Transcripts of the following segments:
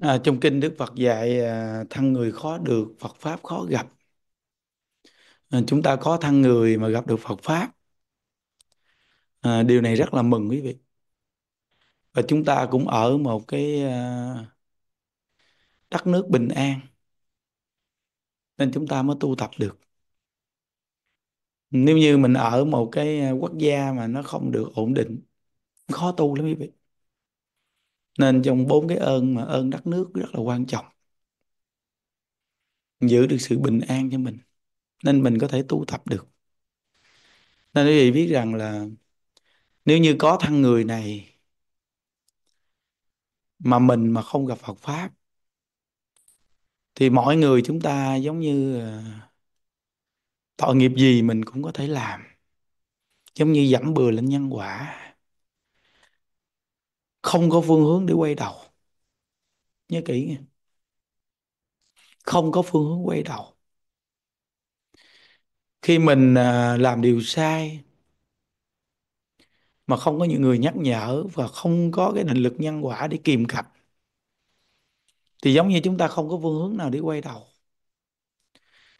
À, trong kinh Đức Phật dạy à, thân người khó được, Phật pháp khó gặp. À, chúng ta có thân người mà gặp được Phật pháp. À, điều này rất là mừng quý vị. Và chúng ta cũng ở một cái à, đất nước bình an. Nên chúng ta mới tu tập được. Nếu như mình ở một cái à, quốc gia mà nó không được ổn định, khó tu lắm quý vị nên trong bốn cái ơn mà ơn đất nước rất là quan trọng giữ được sự bình an cho mình nên mình có thể tu tập được nên quý vị biết rằng là nếu như có thân người này mà mình mà không gặp Phật pháp thì mọi người chúng ta giống như ờ, tội nghiệp gì mình cũng có thể làm giống như giảm bừa lên nhân quả không có phương hướng để quay đầu nhớ kỹ nghe không có phương hướng quay đầu khi mình à, làm điều sai mà không có những người nhắc nhở và không có cái định lực nhân quả để kìm cặp thì giống như chúng ta không có phương hướng nào để quay đầu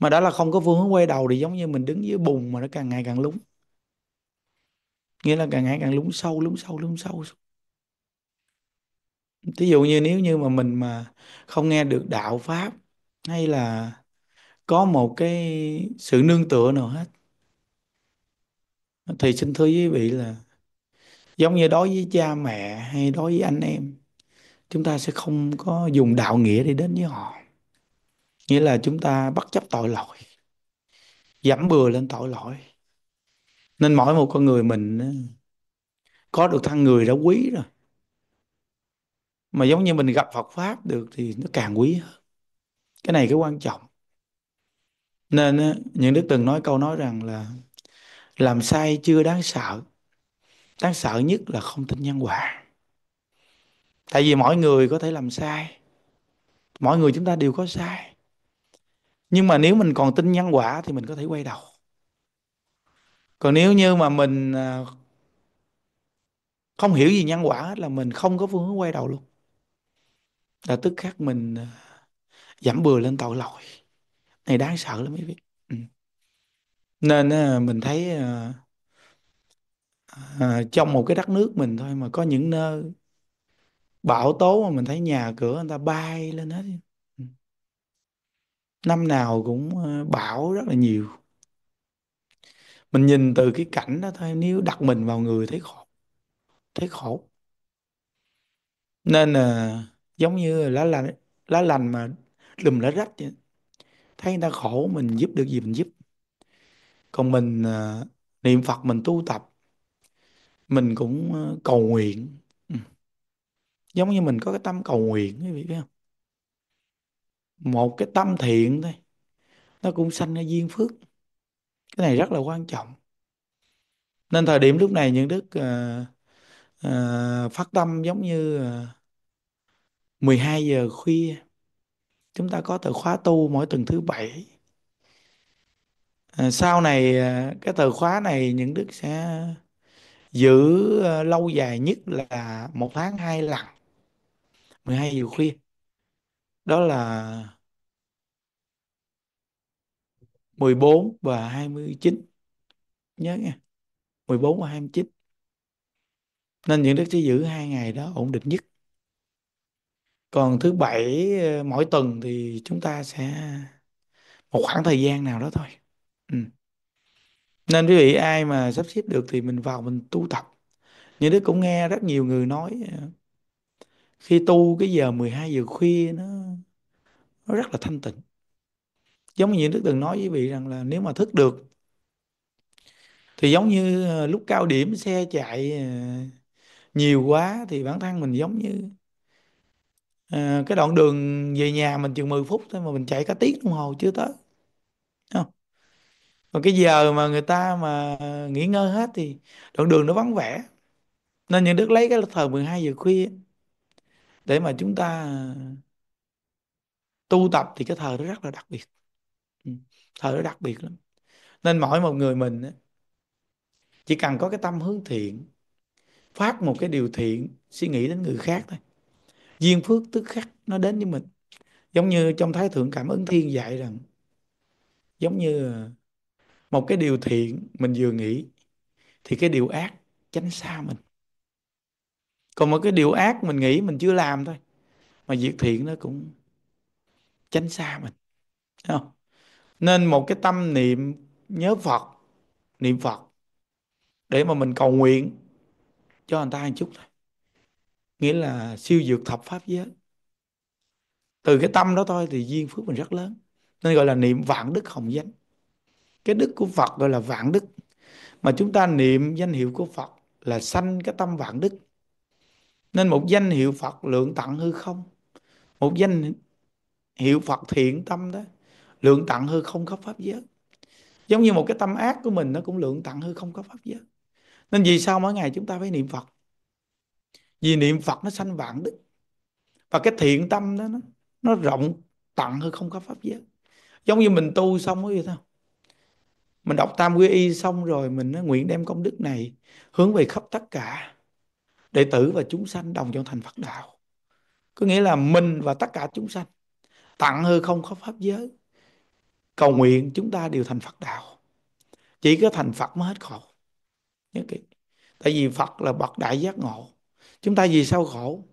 mà đã là không có phương hướng quay đầu thì giống như mình đứng dưới bùn mà nó càng ngày càng lúng nghĩa là càng ngày càng lúng sâu lúng sâu lúng sâu ví dụ như nếu như mà mình mà không nghe được đạo pháp hay là có một cái sự nương tựa nào hết thì xin thưa quý vị là giống như đối với cha mẹ hay đối với anh em chúng ta sẽ không có dùng đạo nghĩa để đến với họ nghĩa là chúng ta bất chấp tội lỗi giảm bừa lên tội lỗi nên mỗi một con người mình có được thân người đã quý rồi mà giống như mình gặp Phật pháp được thì nó càng quý hơn cái này cái quan trọng nên những đức từng nói câu nói rằng là làm sai chưa đáng sợ đáng sợ nhất là không tin nhân quả tại vì mỗi người có thể làm sai mỗi người chúng ta đều có sai nhưng mà nếu mình còn tin nhân quả thì mình có thể quay đầu còn nếu như mà mình à, không hiểu gì nhân quả là mình không có phương hướng quay đầu luôn là tức khắc mình ờ, giảm bừa lên tội lỗi này đáng sợ lắm mấy vị ừ. nên ờ, mình thấy ờ, ờ, trong một cái đất nước mình thôi mà có những nơi bão tố mà mình thấy nhà cửa người ta bay lên hết ừ. năm nào cũng bão rất là nhiều mình nhìn từ cái cảnh đó thôi nếu đặt mình vào người thấy khổ thấy khổ nên là giống như lá lành lá lành mà lùm lá rách vậy. thấy người ta khổ mình giúp được gì mình giúp còn mình à, niệm Phật mình tu tập mình cũng à, cầu nguyện ừ. giống như mình có cái tâm cầu nguyện quý vị biết không một cái tâm thiện thôi nó cũng sanh ra duyên phước cái này rất là quan trọng nên thời điểm lúc này những đức à, à, phát tâm giống như à, 12 giờ khuya chúng ta có từ khóa tu mỗi tuần thứ bảy à, sau này à, cái từ khóa này những đức sẽ giữ à, lâu dài nhất là một tháng hai lần 12 giờ khuya đó là 14 và 29 nhớ nha 14 và 29 nên những đức sẽ giữ hai ngày đó ổn định nhất còn thứ bảy ờ, mỗi tuần thì chúng ta sẽ một khoảng thời gian nào đó thôi ừ. nên quý vị ai mà sắp xếp được thì mình vào mình tu tập như đức cũng nghe rất nhiều người nói ờ, khi tu cái giờ 12 giờ khuya nó nó rất là thanh tịnh giống như đức từng nói với vị rằng là nếu mà thức được thì giống như ờ, lúc cao điểm xe chạy nhiều quá thì bản thân mình giống như Ờ, cái đoạn đường về nhà mình chừng 10 phút thôi mà mình chạy cả tiếng đồng hồ chưa tới không còn cái giờ mà người ta mà nghỉ ngơi hết thì đoạn đường nó vắng vẻ nên những đứa lấy cái thời 12 giờ khuya để mà chúng ta tu tập thì cái thời đó rất là đặc biệt ừ, thời đó đặc biệt lắm nên mỗi một người mình chỉ cần có cái tâm hướng thiện phát một cái điều thiện suy nghĩ đến người khác thôi duyên phước tức khắc nó đến với mình giống như trong thái thượng cảm ứng thiên dạy rằng giống như một cái điều thiện mình vừa nghĩ thì cái điều ác tránh xa mình còn một cái điều ác mình nghĩ mình chưa làm thôi mà việc thiện nó cũng tránh xa mình Thấy không nên một cái tâm niệm nhớ phật niệm phật để mà mình cầu nguyện cho người ta một chút thôi nghĩa là siêu dược thập pháp giới từ cái tâm đó thôi thì duyên phước mình rất lớn nên gọi là niệm vạn đức hồng danh cái đức của phật gọi là vạn đức mà chúng ta niệm danh hiệu của phật là sanh cái tâm vạn đức nên một danh hiệu phật lượng tặng hư không một danh hiệu phật thiện tâm đó lượng tặng hư không khắp pháp giới giống như một cái tâm ác của mình nó cũng lượng tặng hư không khắp pháp giới nên vì sao mỗi ngày chúng ta phải niệm phật vì niệm phật nó sanh vạn đức và cái thiện tâm đó nó, nó rộng tặng hơn không có pháp giới giống như mình tu xong ấy sao mình đọc tam quy y xong rồi mình nó nguyện đem công đức này hướng về khắp tất cả đệ tử và chúng sanh đồng trong thành phật đạo có nghĩa là mình và tất cả chúng sanh tặng hư không có pháp giới cầu nguyện chúng ta đều thành phật đạo chỉ có thành phật mới hết khổ nhớ kỹ tại vì phật là bậc đại giác ngộ chúng ta vì sao khổ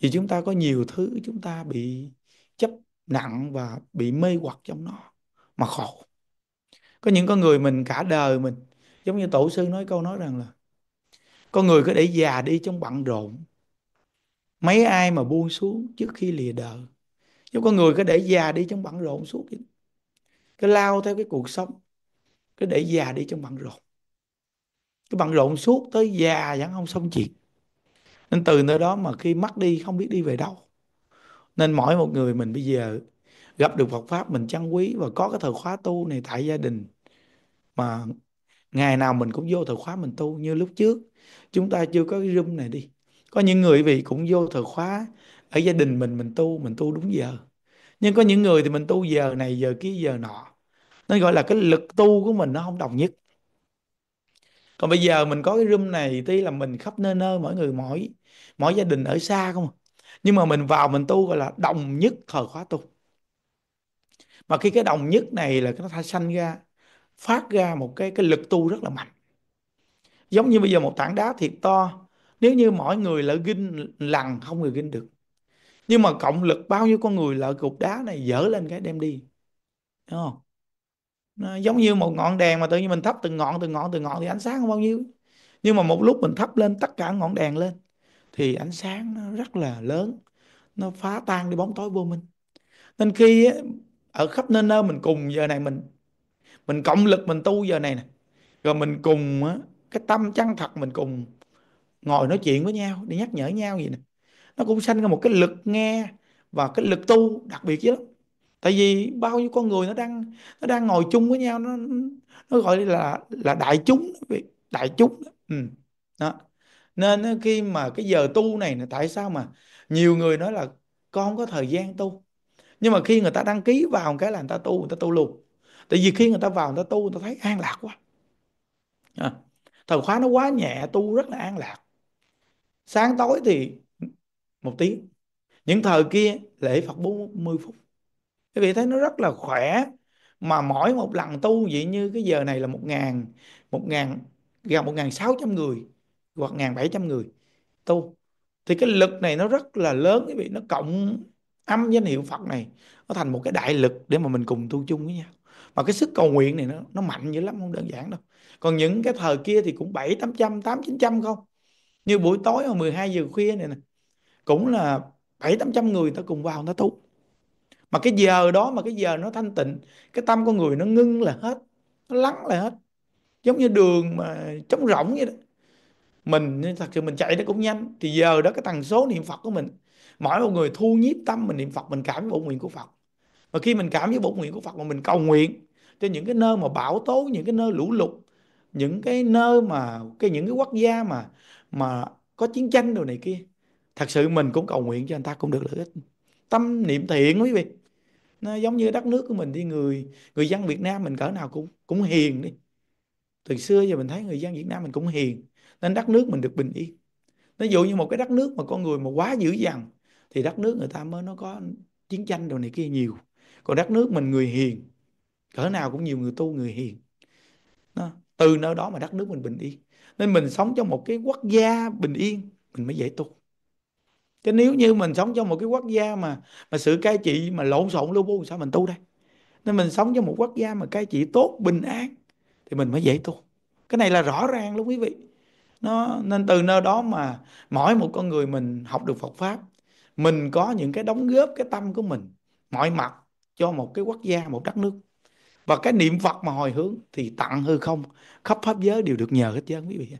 vì chúng ta có nhiều thứ chúng ta bị chấp nặng và bị mê hoặc trong nó mà khổ có những con người mình cả đời mình giống như tổ sư nói câu nói rằng là con người cứ để già đi trong bận rộn mấy ai mà buông xuống trước khi lìa đời chứ con người cứ để già đi trong bận rộn suốt vậy cứ lao theo cái cuộc sống cứ để già đi trong bận rộn cứ bận rộn suốt tới già vẫn không xong chuyện nên từ nơi đó mà khi mất đi không biết đi về đâu nên mỗi một người mình bây giờ gặp được Phật pháp mình trân quý và có cái thời khóa tu này tại gia đình mà ngày nào mình cũng vô thời khóa mình tu như lúc trước chúng ta chưa có cái room này đi có những người vị cũng vô thời khóa ở gia đình mình mình tu mình tu đúng giờ nhưng có những người thì mình tu giờ này giờ kia giờ nọ nên gọi là cái lực tu của mình nó không đồng nhất còn bây giờ mình có cái room này tuy là mình khắp nơi nơi mỗi người mỗi mỗi gia đình ở xa không à. nhưng mà mình vào mình tu gọi là đồng nhất thời khóa tu mà khi cái đồng nhất này là nó thay sanh ra phát ra một cái cái lực tu rất là mạnh giống như bây giờ một tảng đá thiệt to nếu như mỗi người lỡ ginh lằn không người ginh được nhưng mà cộng lực bao nhiêu con người lợi cục đá này dở lên cái đem đi đúng không nó giống như một ngọn đèn mà tự nhiên mình thắp từng ngọn từng ngọn từng ngọn thì ánh sáng không bao nhiêu nhưng mà một lúc mình thắp lên tất cả ngọn đèn lên thì ánh sáng nó rất là lớn nó phá tan đi bóng tối vô minh nên khi ở khắp nơi nơi mình cùng giờ này mình mình cộng lực mình tu giờ này nè rồi mình cùng cái tâm chân thật mình cùng ngồi nói chuyện với nhau để nhắc nhở nhau gì nè nó cũng sanh ra một cái lực nghe và cái lực tu đặc biệt chứ tại vì bao nhiêu con người nó đang nó đang ngồi chung với nhau nó nó gọi là là đại chúng đại chúng đó. Ừ. đó nên khi mà cái giờ tu này là tại sao mà nhiều người nói là con không có thời gian tu nhưng mà khi người ta đăng ký vào cái là người ta tu người ta tu luôn tại vì khi người ta vào người ta tu người ta thấy an lạc quá à, thời khóa nó quá nhẹ tu rất là an lạc sáng tối thì một tiếng những thời kia lễ Phật 40 phút quý vị thấy nó rất là khỏe mà mỗi một lần tu vậy như cái giờ này là một ngàn một ngàn gần một ngàn sáu trăm người hoặc ngàn bảy trăm người tu thì cái lực này nó rất là lớn quý vị nó cộng âm danh hiệu Phật này nó thành một cái đại lực để mà mình cùng tu chung với nhau mà cái sức cầu nguyện này nó nó mạnh dữ lắm không đơn giản đâu còn những cái thời kia thì cũng bảy tám trăm tám chín trăm không như buổi tối hồi 12 giờ khuya này nè cũng là bảy tám trăm người ta cùng vào ta tu mà cái giờ đó mà cái giờ nó thanh tịnh cái tâm con người nó ngưng là hết nó lắng là hết giống như đường mà trống rỗng vậy đó mình thật sự mình chạy nó cũng nhanh thì giờ đó cái tần số niệm phật của mình mỗi một người thu nhiếp tâm mình niệm phật mình cảm với bổn nguyện của phật và khi mình cảm với bổn nguyện của phật mà mình cầu nguyện cho những cái nơi mà bão tố những cái nơi lũ lụt những cái nơi mà cái những cái quốc gia mà mà có chiến tranh đồ này kia thật sự mình cũng cầu nguyện cho anh ta cũng được lợi ích tâm niệm thiện quý vị nó giống như đất nước của mình đi người người dân Việt Nam mình cỡ nào cũng cũng hiền đi từ xưa giờ mình thấy người dân Việt Nam mình cũng hiền nên đất nước mình được bình yên ví dụ như một cái đất nước mà con người mà quá dữ dằn thì đất nước người ta mới nó có chiến tranh đồ này kia nhiều còn đất nước mình người hiền cỡ nào cũng nhiều người tu người hiền nó, từ nơi đó mà đất nước mình bình yên nên mình sống trong một cái quốc gia bình yên mình mới dễ tu chứ nếu như mình sống trong một cái quốc gia mà mà sự cai trị mà lộn xộn lưu bu sao mình tu đây nên mình sống trong một quốc gia mà cai trị tốt bình an thì mình mới dễ tu cái này là rõ ràng luôn quý vị nó nên từ nơi đó mà mỗi một con người mình học được Phật pháp mình có những cái đóng góp cái tâm của mình mọi mặt cho một cái quốc gia một đất nước và cái niệm Phật mà hồi hướng thì tặng hư không khắp pháp giới đều được nhờ hết trơn quý vị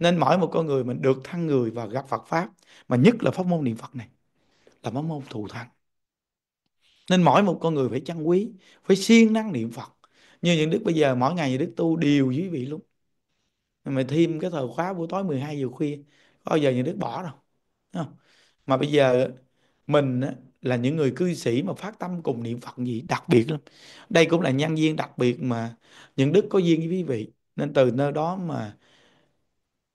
nên mỗi một con người mình được thăng người và gặp Phật pháp mà nhất là pháp môn niệm Phật này là pháp môn thù thắng nên mỗi một con người phải trân quý phải siêng năng niệm Phật như những đức bây giờ mỗi ngày những đức tu đều quý vị luôn mày thêm cái thời khóa buổi tối 12 giờ khuya có bao giờ nhà nước bỏ đâu Đúng không? mà bây giờ mình á, là những người cư sĩ mà phát tâm cùng niệm Phật gì đặc biệt lắm đây cũng là nhân duyên đặc biệt mà những đức có duyên với quý vị nên từ nơi đó mà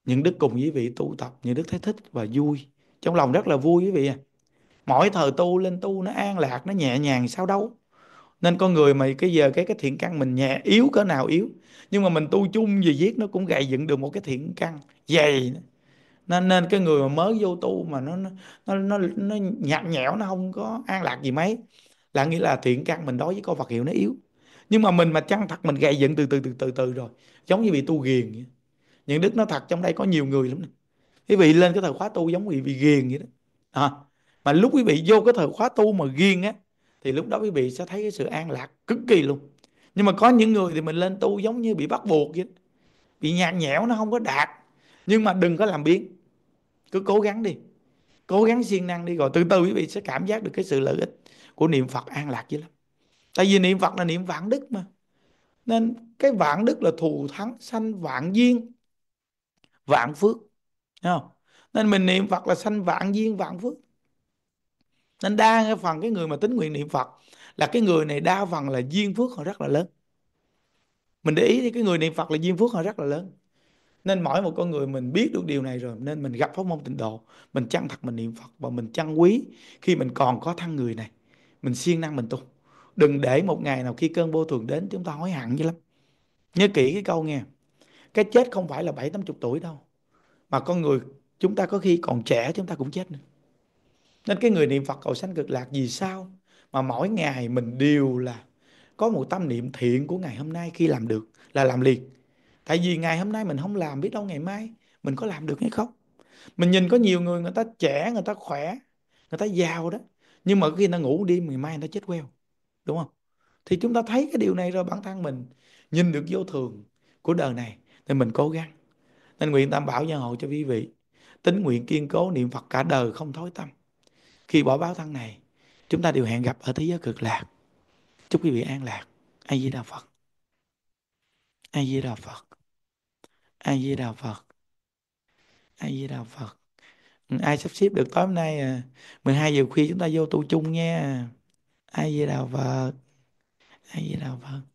những đức cùng quý vị tu tập những đức thấy thích và vui trong lòng rất là vui quý vị à mỗi thời tu lên tu nó an lạc nó nhẹ nhàng sao đâu nên con người mà cái giờ cái cái thiện căn mình nhẹ yếu cỡ nào yếu nhưng mà mình tu chung gì viết nó cũng gây dựng được một cái thiện căn dày nên nên cái người mà mới vô tu mà nó nó nó nó nhạt nhẽo nó không có an lạc gì mấy là nghĩa là thiện căn mình đối với con vật hiệu nó yếu nhưng mà mình mà chăng thật mình gây dựng từ từ từ từ từ rồi giống như bị tu ghiền vậy. những đức nó thật trong đây có nhiều người lắm này. quý vị lên cái thời khóa tu giống quý bị ghiền vậy đó à, mà lúc quý vị vô cái thời khóa tu mà ghiền á thì lúc đó quý vị sẽ thấy cái sự an lạc cực kỳ luôn nhưng mà có những người thì mình lên tu giống như bị bắt buộc vậy bị nhạt nhẽo nó không có đạt nhưng mà đừng có làm biến cứ cố gắng đi cố gắng siêng năng đi rồi từ từ quý vị sẽ cảm giác được cái sự lợi ích của niệm phật an lạc dữ lắm tại vì niệm phật là niệm vạn đức mà nên cái vạn đức là thù thắng sanh vạn duyên vạn phước Thấy không? Nên mình niệm Phật là sanh vạn duyên vạn phước nên đa phần cái người mà tính nguyện niệm phật là cái người này đa phần là duyên phước họ rất là lớn mình để ý thì cái người niệm phật là duyên phước họ rất là lớn nên mỗi một con người mình biết được điều này rồi nên mình gặp pháp môn tịnh độ mình chăng thật mình niệm phật và mình chăng quý khi mình còn có thân người này mình siêng năng mình tu đừng để một ngày nào khi cơn vô thường đến chúng ta hối hận dữ lắm nhớ kỹ cái câu nghe cái chết không phải là bảy tám chục tuổi đâu mà con người chúng ta có khi còn trẻ chúng ta cũng chết nữa nên cái người niệm Phật cầu sanh cực lạc vì sao? Mà mỗi ngày mình đều là có một tâm niệm thiện của ngày hôm nay khi làm được là làm liền. Tại vì ngày hôm nay mình không làm biết đâu ngày mai mình có làm được hay không. Mình nhìn có nhiều người người ta trẻ, người ta khỏe, người ta giàu đó. Nhưng mà khi người ta ngủ đi ngày mai người ta chết queo. Đúng không? Thì chúng ta thấy cái điều này rồi bản thân mình nhìn được vô thường của đời này thì mình cố gắng. Nên nguyện Tam Bảo gia hộ cho quý vị. Tính nguyện kiên cố niệm Phật cả đời không thối tâm khi bỏ báo thân này chúng ta đều hẹn gặp ở thế giới cực lạc chúc quý vị an lạc a di đà phật a di đà phật a di đà phật a di đà phật ai sắp xếp được tối hôm nay 12 à, giờ khuya chúng ta vô tu chung nha ai di đà phật ai di đà phật